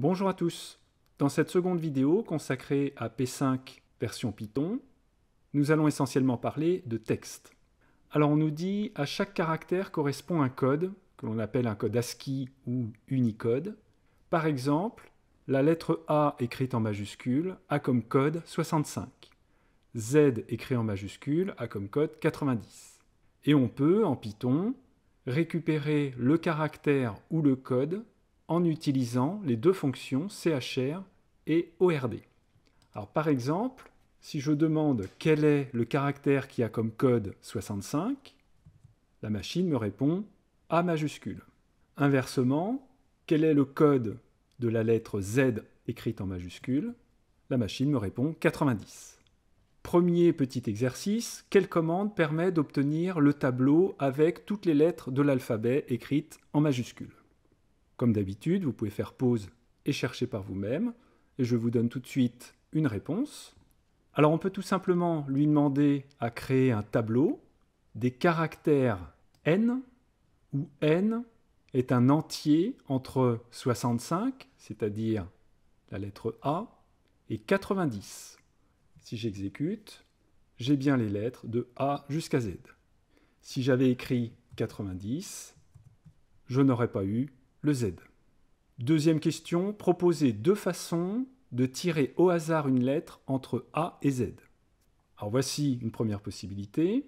Bonjour à tous Dans cette seconde vidéo consacrée à P5 version Python, nous allons essentiellement parler de texte. Alors on nous dit à chaque caractère correspond un code, que l'on appelle un code ASCII ou Unicode. Par exemple, la lettre A écrite en majuscule a comme code 65. Z écrit en majuscule a comme code 90. Et on peut, en Python, récupérer le caractère ou le code en utilisant les deux fonctions chr et ord. Alors par exemple, si je demande quel est le caractère qui a comme code 65, la machine me répond A majuscule. Inversement, quel est le code de la lettre Z écrite en majuscule La machine me répond 90. Premier petit exercice, quelle commande permet d'obtenir le tableau avec toutes les lettres de l'alphabet écrites en majuscule comme d'habitude, vous pouvez faire pause et chercher par vous-même. Et je vous donne tout de suite une réponse. Alors on peut tout simplement lui demander à créer un tableau des caractères n, où n est un entier entre 65, c'est-à-dire la lettre A, et 90. Si j'exécute, j'ai bien les lettres de A jusqu'à Z. Si j'avais écrit 90, je n'aurais pas eu le Z. Deuxième question, proposer deux façons de tirer au hasard une lettre entre A et Z. Alors voici une première possibilité.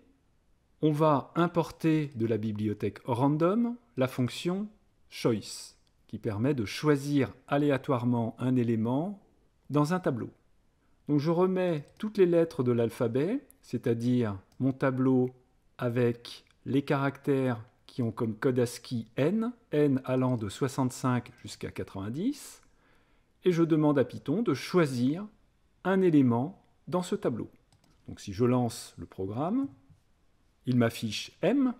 On va importer de la bibliothèque random la fonction choice, qui permet de choisir aléatoirement un élément dans un tableau. Donc je remets toutes les lettres de l'alphabet, c'est-à-dire mon tableau avec les caractères qui ont comme code ASCII n, n allant de 65 jusqu'à 90, et je demande à Python de choisir un élément dans ce tableau. Donc si je lance le programme, il m'affiche M,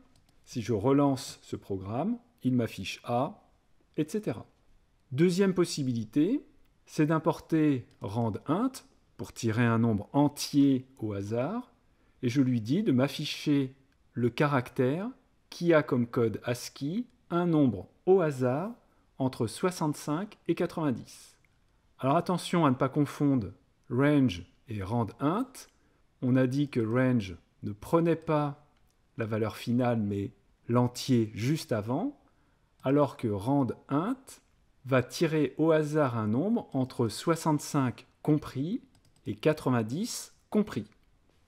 si je relance ce programme, il m'affiche A, etc. Deuxième possibilité, c'est d'importer RANDINT, pour tirer un nombre entier au hasard, et je lui dis de m'afficher le caractère qui a comme code ASCII un nombre au hasard entre 65 et 90. Alors attention à ne pas confondre range et Int. On a dit que range ne prenait pas la valeur finale mais l'entier juste avant, alors que Int va tirer au hasard un nombre entre 65 compris et 90 compris.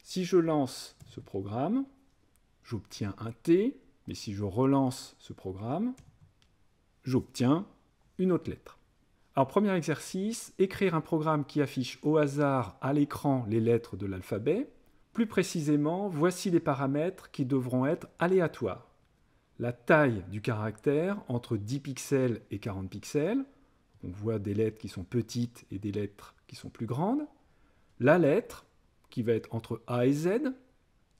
Si je lance ce programme, j'obtiens un T mais si je relance ce programme, j'obtiens une autre lettre. Alors, premier exercice, écrire un programme qui affiche au hasard à l'écran les lettres de l'alphabet. Plus précisément, voici les paramètres qui devront être aléatoires. La taille du caractère entre 10 pixels et 40 pixels. On voit des lettres qui sont petites et des lettres qui sont plus grandes. La lettre, qui va être entre A et Z.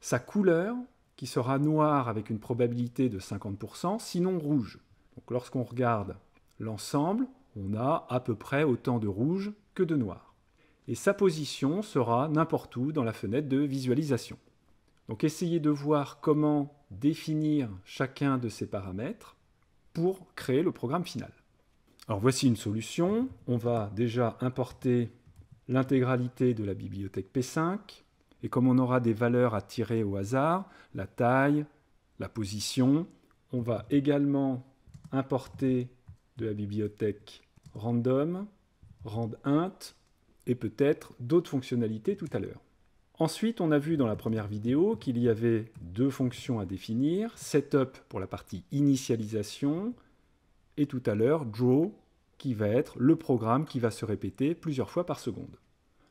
Sa couleur, qui sera noir avec une probabilité de 50%, sinon rouge. Donc lorsqu'on regarde l'ensemble, on a à peu près autant de rouge que de noir. Et sa position sera n'importe où dans la fenêtre de visualisation. Donc essayez de voir comment définir chacun de ces paramètres pour créer le programme final. Alors voici une solution. On va déjà importer l'intégralité de la bibliothèque P5, et comme on aura des valeurs à tirer au hasard, la taille, la position, on va également importer de la bibliothèque random, randint, et peut-être d'autres fonctionnalités tout à l'heure. Ensuite, on a vu dans la première vidéo qu'il y avait deux fonctions à définir, setup pour la partie initialisation, et tout à l'heure draw, qui va être le programme qui va se répéter plusieurs fois par seconde.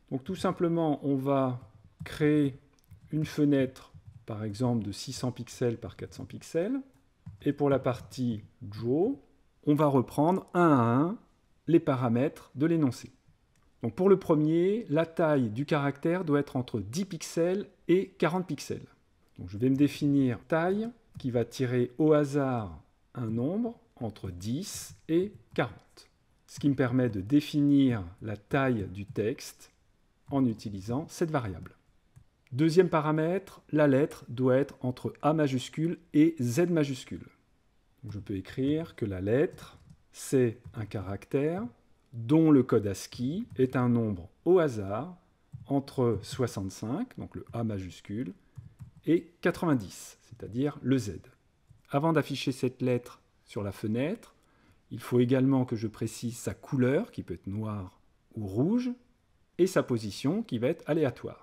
Donc tout simplement, on va créer une fenêtre, par exemple, de 600 pixels par 400 pixels. Et pour la partie draw, on va reprendre un à un les paramètres de l'énoncé. Donc pour le premier, la taille du caractère doit être entre 10 pixels et 40 pixels. Donc je vais me définir taille qui va tirer au hasard un nombre entre 10 et 40. Ce qui me permet de définir la taille du texte en utilisant cette variable. Deuxième paramètre, la lettre doit être entre A majuscule et Z majuscule. je peux écrire que la lettre, c'est un caractère dont le code ASCII est un nombre au hasard entre 65, donc le A majuscule, et 90, c'est-à-dire le Z. Avant d'afficher cette lettre sur la fenêtre, il faut également que je précise sa couleur, qui peut être noire ou rouge, et sa position, qui va être aléatoire.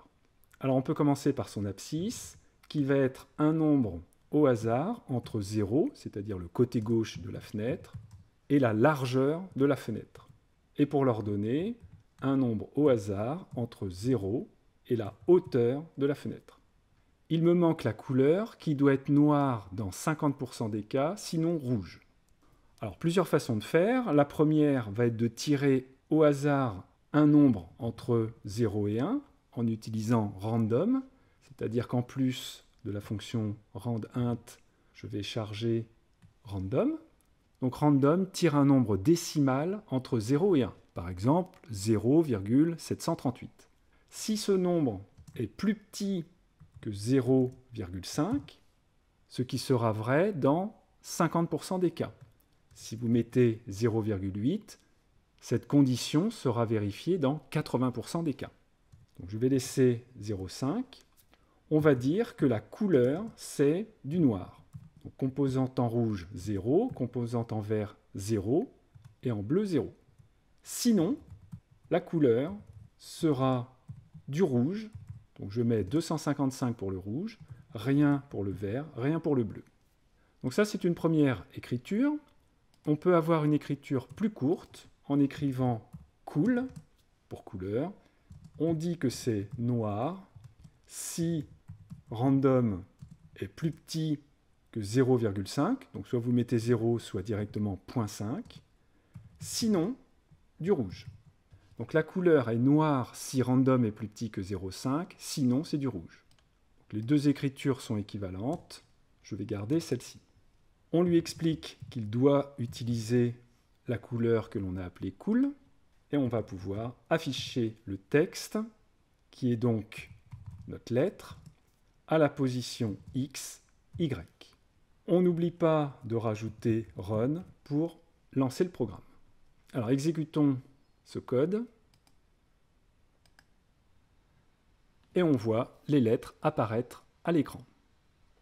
Alors on peut commencer par son abscisse, qui va être un nombre au hasard entre 0, c'est-à-dire le côté gauche de la fenêtre, et la largeur de la fenêtre. Et pour leur un nombre au hasard entre 0 et la hauteur de la fenêtre. Il me manque la couleur qui doit être noire dans 50% des cas, sinon rouge. Alors plusieurs façons de faire. La première va être de tirer au hasard un nombre entre 0 et 1 en utilisant random, c'est-à-dire qu'en plus de la fonction randInt, je vais charger random. Donc random tire un nombre décimal entre 0 et 1, par exemple 0,738. Si ce nombre est plus petit que 0,5, ce qui sera vrai dans 50% des cas. Si vous mettez 0,8, cette condition sera vérifiée dans 80% des cas je vais laisser 0,5. On va dire que la couleur, c'est du noir. composante en rouge, 0. Composante en vert, 0. Et en bleu, 0. Sinon, la couleur sera du rouge. Donc je mets 255 pour le rouge, rien pour le vert, rien pour le bleu. Donc ça, c'est une première écriture. On peut avoir une écriture plus courte en écrivant cool pour couleur on dit que c'est noir si random est plus petit que 0,5, donc soit vous mettez 0, soit directement 0.5, sinon du rouge. Donc la couleur est noire si random est plus petit que 0,5, sinon c'est du rouge. les deux écritures sont équivalentes, je vais garder celle-ci. On lui explique qu'il doit utiliser la couleur que l'on a appelée cool, et on va pouvoir afficher le texte, qui est donc notre lettre, à la position X, Y. On n'oublie pas de rajouter run pour lancer le programme. Alors exécutons ce code et on voit les lettres apparaître à l'écran.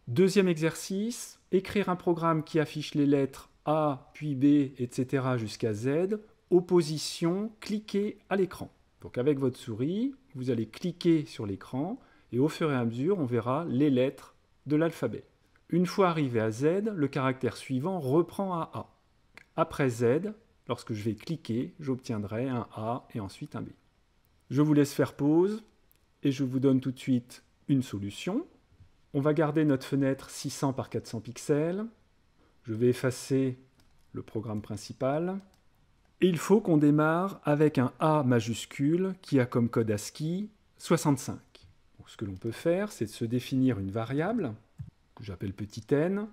Deuxième exercice, écrire un programme qui affiche les lettres A puis B, etc. jusqu'à Z opposition, cliquez à l'écran. Donc avec votre souris, vous allez cliquer sur l'écran et au fur et à mesure, on verra les lettres de l'alphabet. Une fois arrivé à Z, le caractère suivant reprend à A. Après Z, lorsque je vais cliquer, j'obtiendrai un A et ensuite un B. Je vous laisse faire pause et je vous donne tout de suite une solution. On va garder notre fenêtre 600 par 400 pixels. Je vais effacer le programme principal il faut qu'on démarre avec un A majuscule qui a comme code ASCII 65. ce que l'on peut faire, c'est de se définir une variable, que j'appelle petit n,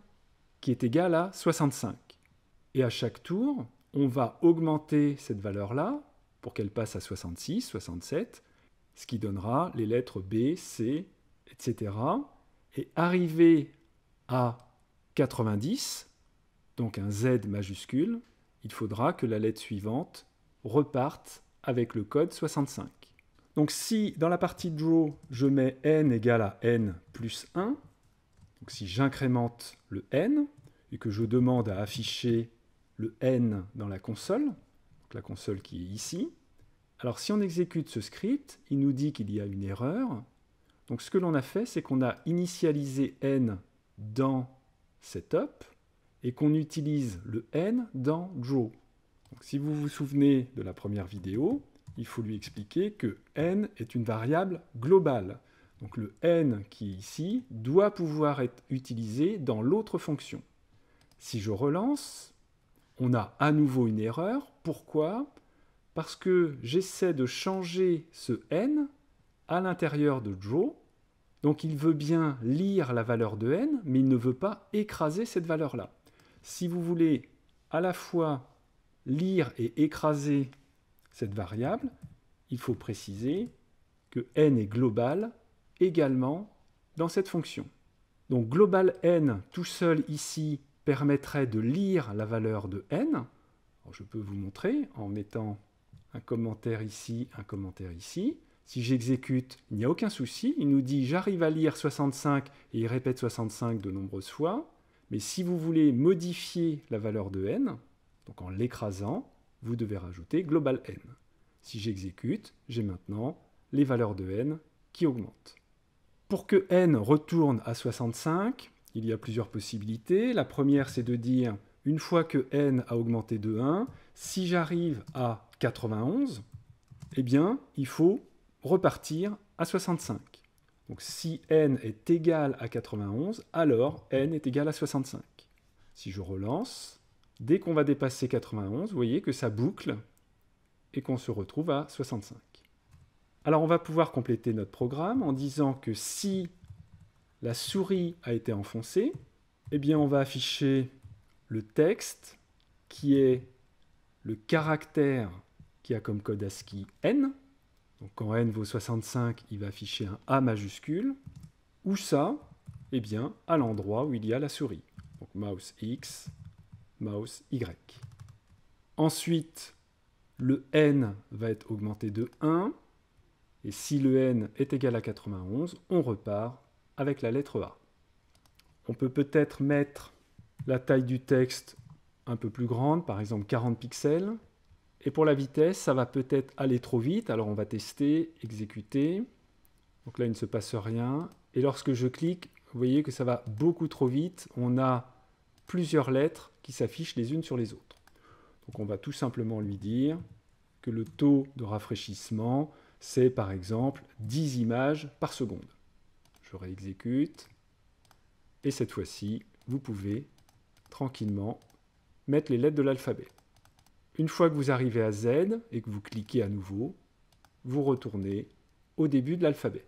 qui est égale à 65. Et à chaque tour, on va augmenter cette valeur-là pour qu'elle passe à 66, 67, ce qui donnera les lettres B, C, etc. Et arriver à 90, donc un Z majuscule, il faudra que la lettre suivante reparte avec le code 65. Donc si dans la partie draw, je mets n égale à n plus 1, donc si j'incrémente le n et que je demande à afficher le n dans la console, la console qui est ici, alors si on exécute ce script, il nous dit qu'il y a une erreur. Donc ce que l'on a fait, c'est qu'on a initialisé n dans setup, et qu'on utilise le n dans draw. si vous vous souvenez de la première vidéo, il faut lui expliquer que n est une variable globale. Donc le n qui est ici doit pouvoir être utilisé dans l'autre fonction. Si je relance, on a à nouveau une erreur. Pourquoi Parce que j'essaie de changer ce n à l'intérieur de draw. Donc il veut bien lire la valeur de n, mais il ne veut pas écraser cette valeur-là si vous voulez à la fois lire et écraser cette variable, il faut préciser que n est global également dans cette fonction. Donc global n tout seul ici permettrait de lire la valeur de n. je peux vous montrer en mettant un commentaire ici, un commentaire ici. Si j'exécute, il n'y a aucun souci. Il nous dit j'arrive à lire 65 et il répète 65 de nombreuses fois. Mais si vous voulez modifier la valeur de n, donc en l'écrasant, vous devez rajouter global n. Si j'exécute, j'ai maintenant les valeurs de n qui augmentent. Pour que n retourne à 65, il y a plusieurs possibilités. La première, c'est de dire, une fois que n a augmenté de 1, si j'arrive à 91, eh bien, il faut repartir à 65. Donc si n est égal à 91, alors n est égal à 65. Si je relance, dès qu'on va dépasser 91, vous voyez que ça boucle et qu'on se retrouve à 65. Alors on va pouvoir compléter notre programme en disant que si la souris a été enfoncée, eh bien on va afficher le texte qui est le caractère qui a comme code ASCII n, donc quand n vaut 65, il va afficher un A majuscule, Où ça, eh bien, à l'endroit où il y a la souris. Donc mouse X, mouse Y. Ensuite, le n va être augmenté de 1, et si le n est égal à 91, on repart avec la lettre A. On peut peut-être mettre la taille du texte un peu plus grande, par exemple 40 pixels, et pour la vitesse, ça va peut-être aller trop vite. Alors on va tester, exécuter. Donc là, il ne se passe rien. Et lorsque je clique, vous voyez que ça va beaucoup trop vite. On a plusieurs lettres qui s'affichent les unes sur les autres. Donc on va tout simplement lui dire que le taux de rafraîchissement, c'est par exemple 10 images par seconde. Je réexécute. Et cette fois-ci, vous pouvez tranquillement mettre les lettres de l'alphabet. Une fois que vous arrivez à Z et que vous cliquez à nouveau, vous retournez au début de l'alphabet.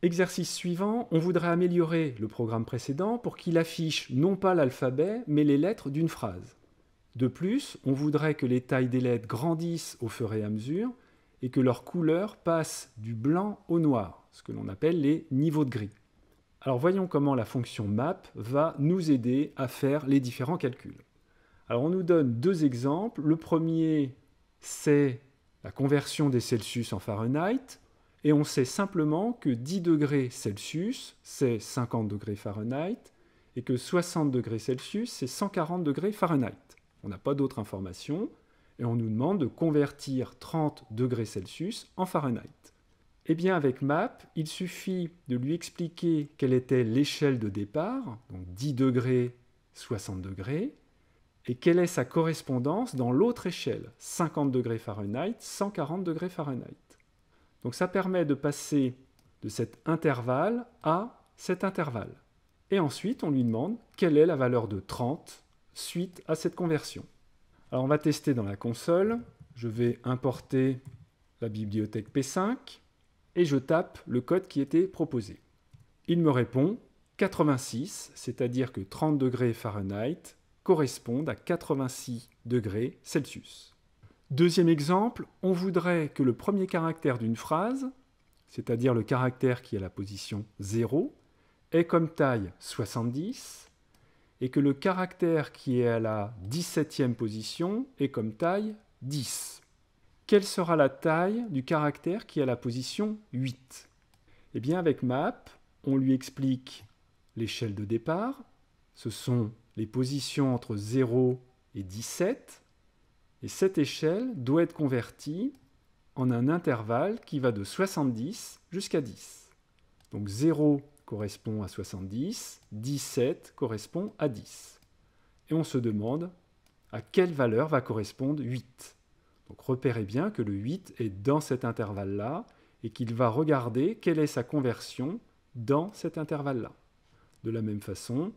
Exercice suivant, on voudrait améliorer le programme précédent pour qu'il affiche non pas l'alphabet, mais les lettres d'une phrase. De plus, on voudrait que les tailles des lettres grandissent au fur et à mesure et que leur couleur passe du blanc au noir, ce que l'on appelle les niveaux de gris. Alors voyons comment la fonction map va nous aider à faire les différents calculs. Alors on nous donne deux exemples. Le premier, c'est la conversion des Celsius en Fahrenheit. Et on sait simplement que 10 degrés Celsius, c'est 50 degrés Fahrenheit, et que 60 degrés Celsius, c'est 140 degrés Fahrenheit. On n'a pas d'autres informations, et on nous demande de convertir 30 degrés Celsius en Fahrenheit. Eh bien, avec MAP, il suffit de lui expliquer quelle était l'échelle de départ, donc 10 degrés, 60 degrés, et quelle est sa correspondance dans l'autre échelle, 50 degrés Fahrenheit, 140 degrés Fahrenheit. Donc ça permet de passer de cet intervalle à cet intervalle. Et ensuite, on lui demande quelle est la valeur de 30 suite à cette conversion. Alors on va tester dans la console. Je vais importer la bibliothèque P5 et je tape le code qui était proposé. Il me répond 86, c'est-à-dire que 30 degrés Fahrenheit, correspondent à 86 degrés Celsius. Deuxième exemple, on voudrait que le premier caractère d'une phrase, c'est-à-dire le caractère qui est à la position 0, ait comme taille 70 et que le caractère qui est à la 17e position ait comme taille 10. Quelle sera la taille du caractère qui est à la position 8 Eh bien avec map, on lui explique l'échelle de départ, ce sont les positions entre 0 et 17. Et cette échelle doit être convertie en un intervalle qui va de 70 jusqu'à 10. Donc 0 correspond à 70, 17 correspond à 10. Et on se demande à quelle valeur va correspondre 8. Donc repérez bien que le 8 est dans cet intervalle-là et qu'il va regarder quelle est sa conversion dans cet intervalle-là. De la même façon,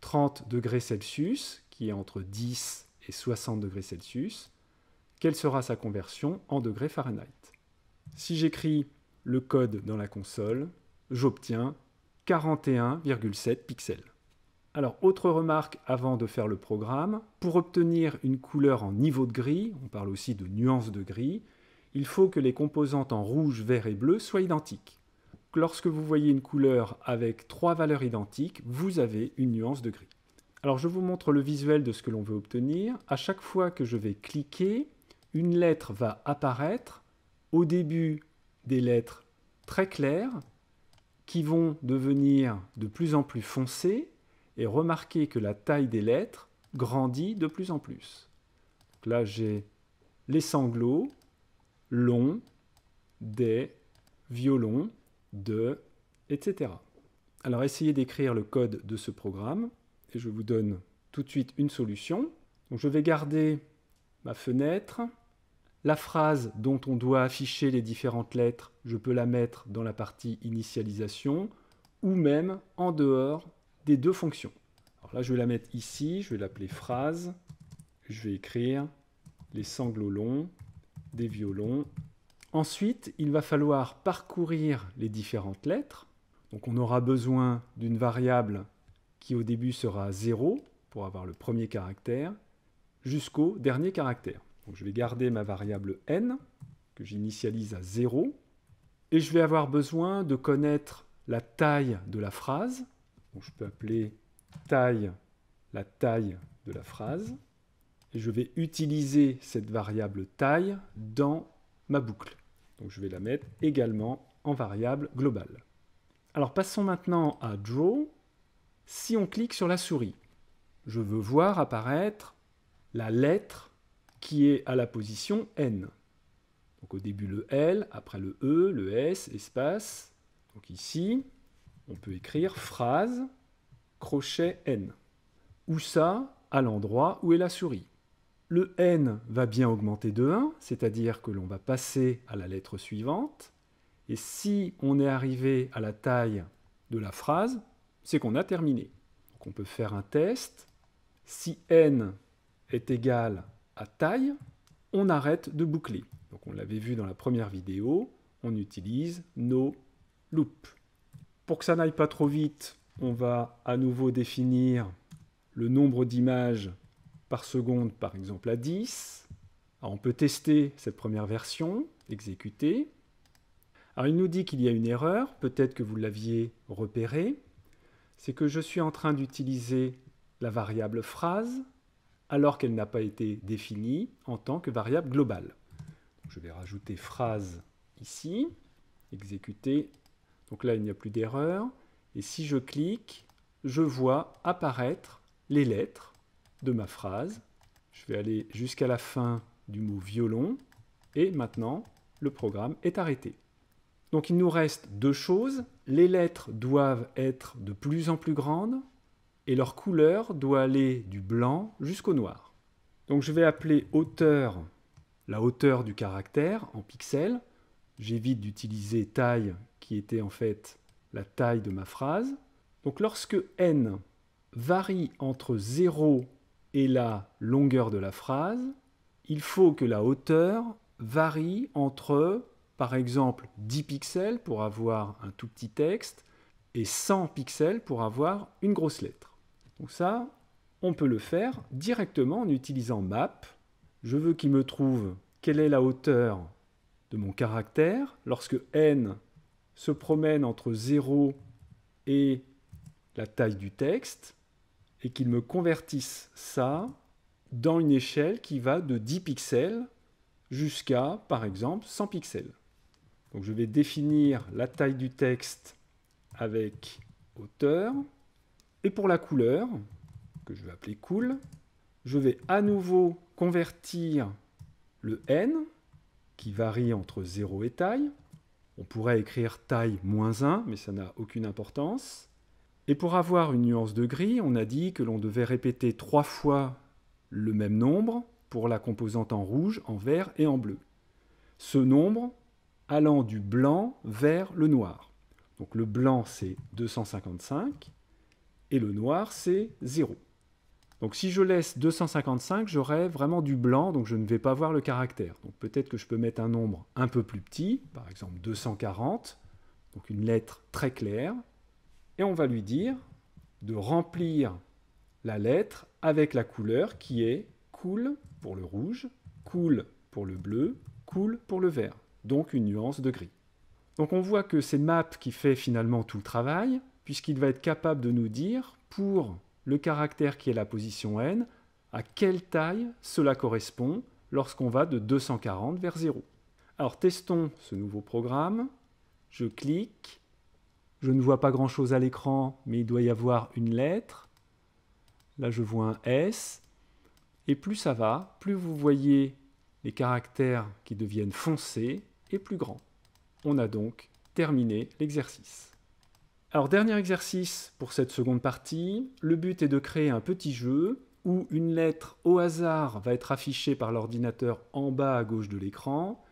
30 degrés Celsius, qui est entre 10 et 60 degrés Celsius, quelle sera sa conversion en degrés Fahrenheit Si j'écris le code dans la console, j'obtiens 41,7 pixels. Alors, autre remarque avant de faire le programme, pour obtenir une couleur en niveau de gris, on parle aussi de nuance de gris, il faut que les composantes en rouge, vert et bleu soient identiques lorsque vous voyez une couleur avec trois valeurs identiques, vous avez une nuance de gris. Alors je vous montre le visuel de ce que l'on veut obtenir. À chaque fois que je vais cliquer, une lettre va apparaître. Au début, des lettres très claires qui vont devenir de plus en plus foncées et remarquez que la taille des lettres grandit de plus en plus. là, j'ai les sanglots, longs, des, violons, de, etc. Alors essayez d'écrire le code de ce programme et je vous donne tout de suite une solution. je vais garder ma fenêtre. La phrase dont on doit afficher les différentes lettres, je peux la mettre dans la partie initialisation ou même en dehors des deux fonctions. Alors là, je vais la mettre ici, je vais l'appeler phrase. Je vais écrire les sanglots longs, des violons Ensuite, il va falloir parcourir les différentes lettres. Donc on aura besoin d'une variable qui au début sera 0 pour avoir le premier caractère jusqu'au dernier caractère. je vais garder ma variable n que j'initialise à 0 et je vais avoir besoin de connaître la taille de la phrase. je peux appeler taille la taille de la phrase et je vais utiliser cette variable taille dans ma boucle. Donc je vais la mettre également en variable globale. Alors passons maintenant à Draw. Si on clique sur la souris, je veux voir apparaître la lettre qui est à la position N. Donc au début le L, après le E, le S, espace. Donc ici, on peut écrire phrase, crochet N. Où ça À l'endroit où est la souris le n va bien augmenter de 1, c'est-à-dire que l'on va passer à la lettre suivante. Et si on est arrivé à la taille de la phrase, c'est qu'on a terminé. Donc on peut faire un test. Si n est égal à taille, on arrête de boucler. Donc on l'avait vu dans la première vidéo, on utilise nos loops. Pour que ça n'aille pas trop vite, on va à nouveau définir le nombre d'images par seconde, par exemple, à 10. on peut tester cette première version, exécuter. Alors, il nous dit qu'il y a une erreur, peut-être que vous l'aviez repérée. C'est que je suis en train d'utiliser la variable phrase alors qu'elle n'a pas été définie en tant que variable globale. je vais rajouter phrase ici, exécuter. Donc là, il n'y a plus d'erreur. Et si je clique, je vois apparaître les lettres de ma phrase. Je vais aller jusqu'à la fin du mot violon. Et maintenant, le programme est arrêté. Donc il nous reste deux choses. Les lettres doivent être de plus en plus grandes et leur couleur doit aller du blanc jusqu'au noir. Donc je vais appeler hauteur la hauteur du caractère en pixels. J'évite d'utiliser taille qui était en fait la taille de ma phrase. Donc lorsque n varie entre 0 et la longueur de la phrase, il faut que la hauteur varie entre, par exemple, 10 pixels pour avoir un tout petit texte et 100 pixels pour avoir une grosse lettre. Donc ça, on peut le faire directement en utilisant map. Je veux qu'il me trouve quelle est la hauteur de mon caractère lorsque n se promène entre 0 et la taille du texte et qu'il me convertisse ça dans une échelle qui va de 10 pixels jusqu'à, par exemple, 100 pixels. Donc je vais définir la taille du texte avec hauteur. Et pour la couleur, que je vais appeler cool, je vais à nouveau convertir le n, qui varie entre 0 et taille. On pourrait écrire taille moins 1, mais ça n'a aucune importance. Et pour avoir une nuance de gris, on a dit que l'on devait répéter trois fois le même nombre pour la composante en rouge, en vert et en bleu. Ce nombre allant du blanc vers le noir. Donc le blanc c'est 255 et le noir c'est 0. Donc si je laisse 255, j'aurai vraiment du blanc, donc je ne vais pas voir le caractère. Donc peut-être que je peux mettre un nombre un peu plus petit, par exemple 240, donc une lettre très claire, et on va lui dire de remplir la lettre avec la couleur qui est cool pour le rouge, cool pour le bleu, cool pour le vert, donc une nuance de gris. Donc on voit que c'est map qui fait finalement tout le travail, puisqu'il va être capable de nous dire, pour le caractère qui est la position n, à quelle taille cela correspond lorsqu'on va de 240 vers 0. Alors testons ce nouveau programme. Je clique, je ne vois pas grand-chose à l'écran, mais il doit y avoir une lettre. Là, je vois un S. Et plus ça va, plus vous voyez les caractères qui deviennent foncés et plus grands. On a donc terminé l'exercice. Alors, dernier exercice pour cette seconde partie. Le but est de créer un petit jeu où une lettre au hasard va être affichée par l'ordinateur en bas à gauche de l'écran,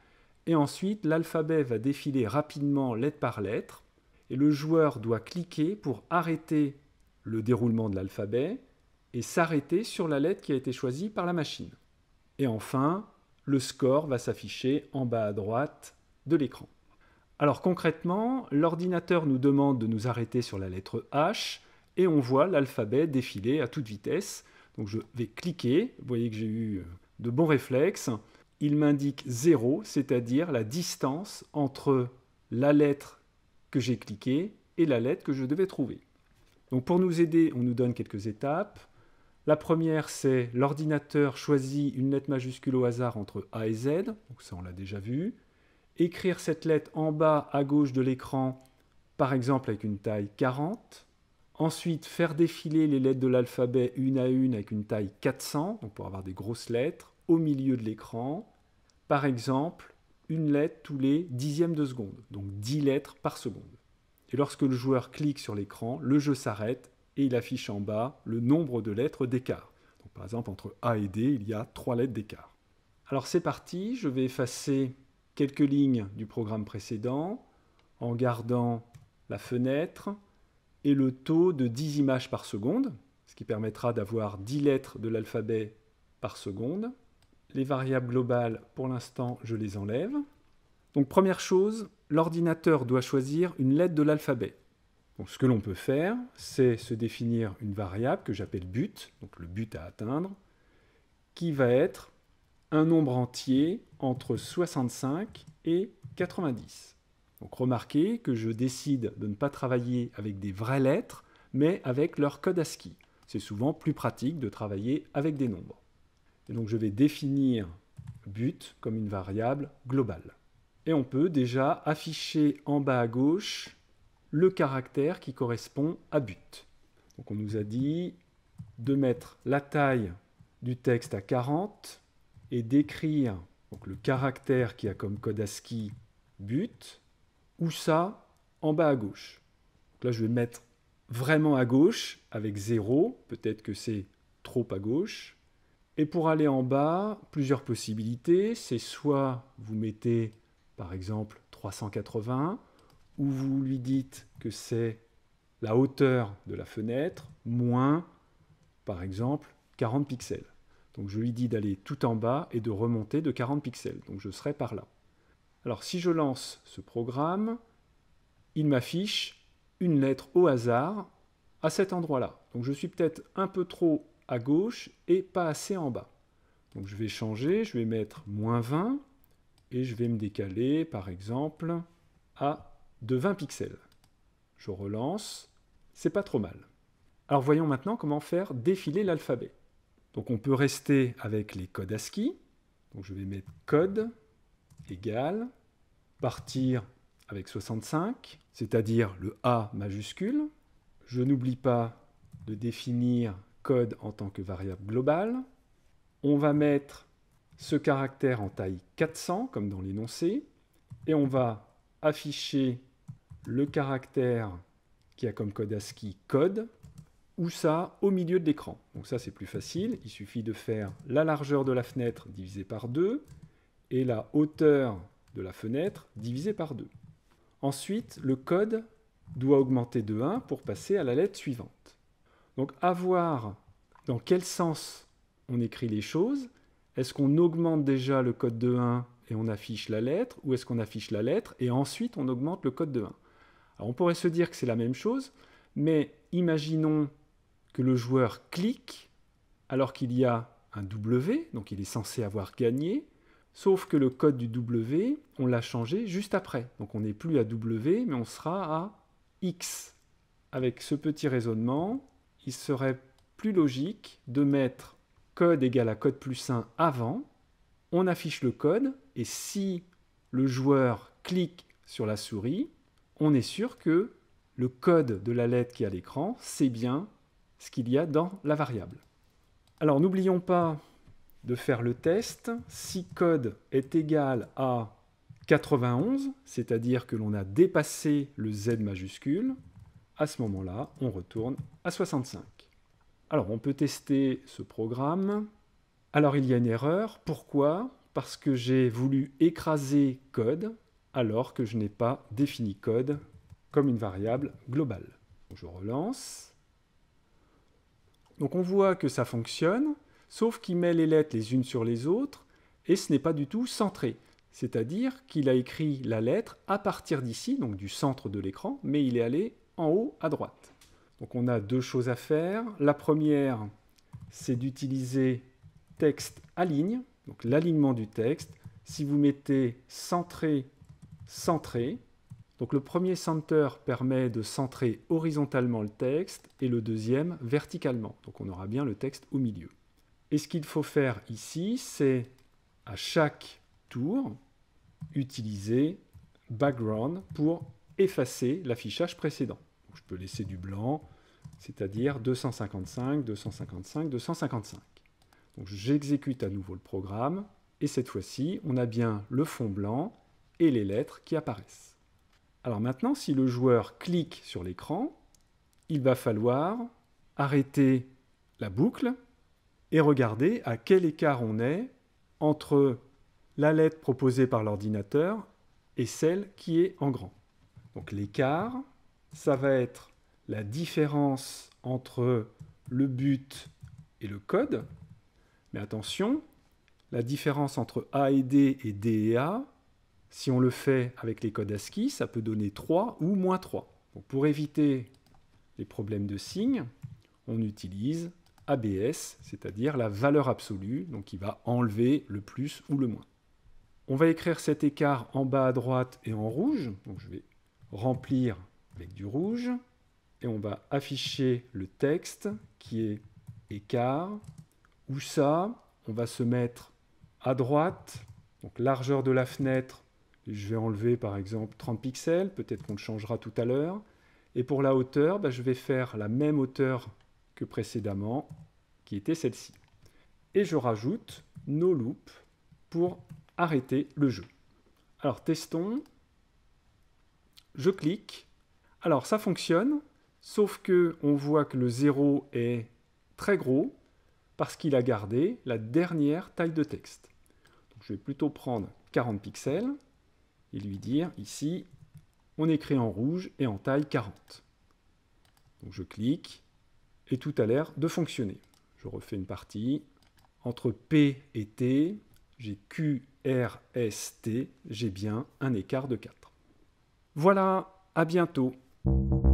et ensuite l'alphabet va défiler rapidement lettre par lettre, et le joueur doit cliquer pour arrêter le déroulement de l'alphabet et s'arrêter sur la lettre qui a été choisie par la machine. Et enfin, le score va s'afficher en bas à droite de l'écran. Alors concrètement, l'ordinateur nous demande de nous arrêter sur la lettre H et on voit l'alphabet défiler à toute vitesse. Donc je vais cliquer, vous voyez que j'ai eu de bons réflexes. Il m'indique 0, c'est-à-dire la distance entre la lettre que j'ai cliqué et la lettre que je devais trouver. Donc pour nous aider, on nous donne quelques étapes. La première, c'est l'ordinateur choisit une lettre majuscule au hasard entre A et Z, donc ça on l'a déjà vu. Écrire cette lettre en bas à gauche de l'écran, par exemple avec une taille 40. Ensuite, faire défiler les lettres de l'alphabet une à une avec une taille 400, donc pour avoir des grosses lettres, au milieu de l'écran. Par exemple, une lettre tous les dixièmes de seconde, donc 10 lettres par seconde. Et lorsque le joueur clique sur l'écran, le jeu s'arrête et il affiche en bas le nombre de lettres d'écart. par exemple, entre A et D, il y a trois lettres d'écart. Alors c'est parti, je vais effacer quelques lignes du programme précédent en gardant la fenêtre et le taux de 10 images par seconde, ce qui permettra d'avoir 10 lettres de l'alphabet par seconde les variables globales, pour l'instant, je les enlève. Donc première chose, l'ordinateur doit choisir une lettre de l'alphabet. Donc ce que l'on peut faire, c'est se définir une variable que j'appelle but, donc le but à atteindre, qui va être un nombre entier entre 65 et 90. Donc remarquez que je décide de ne pas travailler avec des vraies lettres, mais avec leur code ASCII. C'est souvent plus pratique de travailler avec des nombres. Et donc je vais définir but comme une variable globale. Et on peut déjà afficher en bas à gauche le caractère qui correspond à but. Donc on nous a dit de mettre la taille du texte à 40 et d'écrire le caractère qui a comme code ASCII but ou ça en bas à gauche. Donc là je vais mettre vraiment à gauche avec 0, peut-être que c'est trop à gauche. Et pour aller en bas, plusieurs possibilités. C'est soit vous mettez par exemple 380, ou vous lui dites que c'est la hauteur de la fenêtre moins par exemple 40 pixels. Donc je lui dis d'aller tout en bas et de remonter de 40 pixels. Donc je serai par là. Alors si je lance ce programme, il m'affiche une lettre au hasard à cet endroit-là. Donc je suis peut-être un peu trop à gauche et pas assez en bas. Donc je vais changer, je vais mettre moins 20 et je vais me décaler par exemple à de 20 pixels. Je relance, c'est pas trop mal. Alors voyons maintenant comment faire défiler l'alphabet. Donc on peut rester avec les codes ASCII. Donc je vais mettre code égal, partir avec 65, c'est-à-dire le A majuscule. Je n'oublie pas de définir code en tant que variable globale. On va mettre ce caractère en taille 400, comme dans l'énoncé, et on va afficher le caractère qui a comme code ASCII code, ou ça au milieu de l'écran. Donc ça c'est plus facile, il suffit de faire la largeur de la fenêtre divisée par 2 et la hauteur de la fenêtre divisée par 2. Ensuite, le code doit augmenter de 1 pour passer à la lettre suivante. Donc avoir dans quel sens on écrit les choses. Est-ce qu'on augmente déjà le code de 1 et on affiche la lettre, ou est-ce qu'on affiche la lettre et ensuite on augmente le code de 1 Alors on pourrait se dire que c'est la même chose, mais imaginons que le joueur clique alors qu'il y a un W, donc il est censé avoir gagné, sauf que le code du W, on l'a changé juste après. Donc on n'est plus à W, mais on sera à X. Avec ce petit raisonnement, il serait plus logique de mettre code égal à code plus 1 avant, on affiche le code, et si le joueur clique sur la souris, on est sûr que le code de la lettre qui est à l'écran, c'est bien ce qu'il y a dans la variable. Alors n'oublions pas de faire le test. Si code est égal à 91, c'est-à-dire que l'on a dépassé le z majuscule, à ce moment-là, on retourne à 65. Alors, on peut tester ce programme. Alors, il y a une erreur. Pourquoi Parce que j'ai voulu écraser code alors que je n'ai pas défini code comme une variable globale. Je relance. Donc, on voit que ça fonctionne, sauf qu'il met les lettres les unes sur les autres et ce n'est pas du tout centré. C'est-à-dire qu'il a écrit la lettre à partir d'ici, donc du centre de l'écran, mais il est allé en haut à droite. Donc on a deux choses à faire. La première, c'est d'utiliser texte à ligne, donc l'alignement du texte. Si vous mettez centré, centré, donc le premier center permet de centrer horizontalement le texte et le deuxième verticalement. Donc on aura bien le texte au milieu. Et ce qu'il faut faire ici, c'est à chaque tour utiliser background pour effacer l'affichage précédent je peux laisser du blanc, c'est-à-dire 255, 255, 255. Donc j'exécute à nouveau le programme, et cette fois-ci, on a bien le fond blanc et les lettres qui apparaissent. Alors maintenant, si le joueur clique sur l'écran, il va falloir arrêter la boucle et regarder à quel écart on est entre la lettre proposée par l'ordinateur et celle qui est en grand. Donc l'écart, ça va être la différence entre le but et le code. Mais attention, la différence entre A et D et D et A, si on le fait avec les codes ASCII, ça peut donner 3 ou moins 3. pour éviter les problèmes de signes, on utilise ABS, c'est-à-dire la valeur absolue, donc qui va enlever le plus ou le moins. On va écrire cet écart en bas à droite et en rouge. Donc je vais remplir du rouge. Et on va afficher le texte qui est écart. Ou ça, on va se mettre à droite. Donc largeur de la fenêtre, je vais enlever par exemple 30 pixels. Peut-être qu'on le changera tout à l'heure. Et pour la hauteur, bah, je vais faire la même hauteur que précédemment, qui était celle-ci. Et je rajoute nos loops pour arrêter le jeu. Alors testons. Je clique alors ça fonctionne, sauf que on voit que le 0 est très gros parce qu'il a gardé la dernière taille de texte. je vais plutôt prendre 40 pixels et lui dire ici on écrit en rouge et en taille 40. je clique et tout a l'air de fonctionner. Je refais une partie. Entre P et T, j'ai Q, R, S, T, j'ai bien un écart de 4. Voilà, à bientôt you